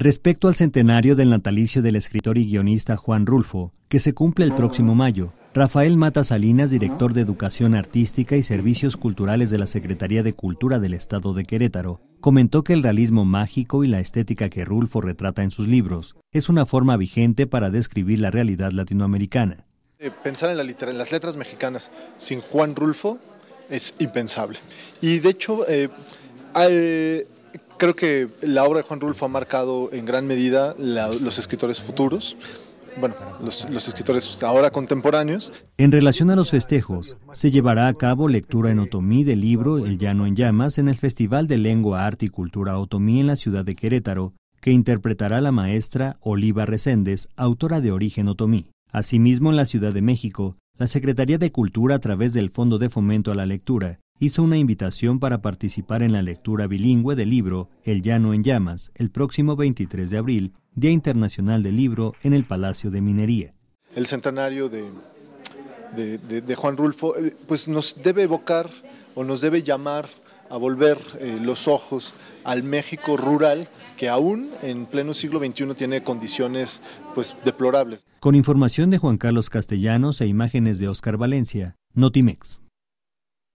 Respecto al centenario del natalicio del escritor y guionista Juan Rulfo, que se cumple el próximo mayo, Rafael Mata Salinas, director de Educación Artística y Servicios Culturales de la Secretaría de Cultura del Estado de Querétaro, comentó que el realismo mágico y la estética que Rulfo retrata en sus libros es una forma vigente para describir la realidad latinoamericana. Eh, pensar en, las letras mexicanas sin Juan Rulfo es impensable. Y de hecho, eh, hay... Creo que la obra de Juan Rulfo ha marcado en gran medida los escritores futuros bueno, los, los, escritores ahora contemporáneos. En relación a los festejos, se llevará a cabo lectura en otomí del libro El Llano en Llamas en el Festival de Lengua, Arte y Cultura Otomí en la ciudad de Querétaro, que interpretará la maestra Oliva Reséndez, autora de origen otomí. Asimismo, en la Ciudad de México, la Secretaría de Cultura, a través del Fondo de Fomento a la Lectura, hizo una invitación para participar en la lectura bilingüe del libro El Llano en Llamas el próximo 23 de abril, Día Internacional del Libro, en el Palacio de Minería. El centenario de, Juan Rulfo eh, pues nos debe evocar o nos debe llamar a volver eh, los ojos al México rural que aún en pleno siglo XXI tiene condiciones pues deplorables. Con información de Juan Carlos Castellanos e imágenes de Oscar Valencia, Notimex.